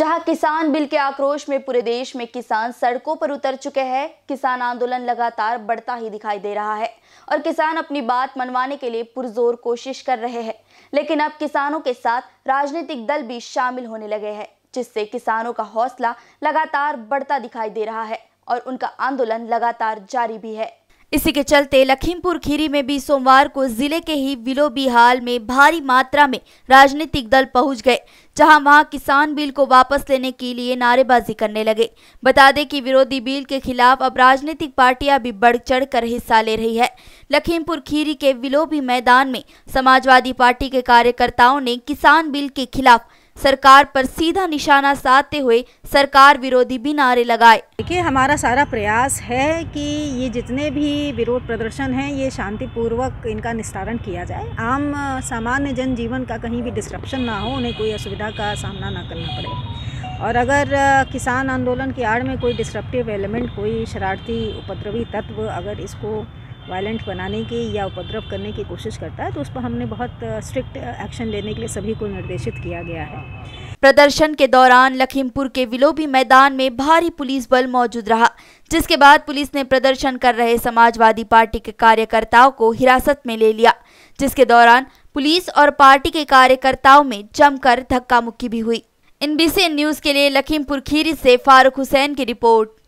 जहां किसान बिल के आक्रोश में पूरे देश में किसान सड़कों पर उतर चुके हैं किसान आंदोलन लगातार बढ़ता ही दिखाई दे रहा है और किसान अपनी बात मनवाने के लिए पुरजोर कोशिश कर रहे हैं लेकिन अब किसानों के साथ राजनीतिक दल भी शामिल होने लगे हैं जिससे किसानों का हौसला लगातार बढ़ता दिखाई दे रहा है और उनका आंदोलन लगातार जारी भी है इसी के चलते लखीमपुर खीरी में भी सोमवार को जिले के ही विलो बिहाल में भारी मात्रा में राजनीतिक दल पहुंच गए जहां वहां किसान बिल को वापस लेने के लिए नारेबाजी करने लगे बता दें कि विरोधी बिल के खिलाफ अब राजनीतिक पार्टियां भी बढ़ चढ़ कर हिस्सा ले रही है लखीमपुर खीरी के विलोभी मैदान में समाजवादी पार्टी के कार्यकर्ताओं ने किसान बिल के खिलाफ सरकार पर सीधा निशाना साधते हुए सरकार विरोधी भी नारे लगाए देखिए हमारा सारा प्रयास है कि ये जितने भी विरोध प्रदर्शन हैं ये शांतिपूर्वक इनका निस्तारण किया जाए आम सामान्य जन जीवन का कहीं भी डिस्ट्रप्शन ना हो उन्हें कोई असुविधा का सामना ना करना पड़े और अगर किसान आंदोलन की आड़ में कोई डिस्ट्रप्टिव एलिमेंट कोई शरारती उपद्रवी तत्व अगर इसको वायलेंट बनाने की या उपद्रव करने की कोशिश करता है तो उस पर हमने बहुत स्ट्रिक्ट एक्शन लेने के लिए सभी को निर्देशित किया गया है प्रदर्शन के दौरान लखीमपुर के विलोबी मैदान में भारी पुलिस बल मौजूद रहा जिसके बाद पुलिस ने प्रदर्शन कर रहे समाजवादी पार्टी के कार्यकर्ताओं को हिरासत में ले लिया जिसके दौरान पुलिस और पार्टी के कार्यकर्ताओं में जमकर धक्का मुक्की भी हुई एनबीसी न्यूज के लिए लखीमपुर खीरी से फारूक हुसैन की रिपोर्ट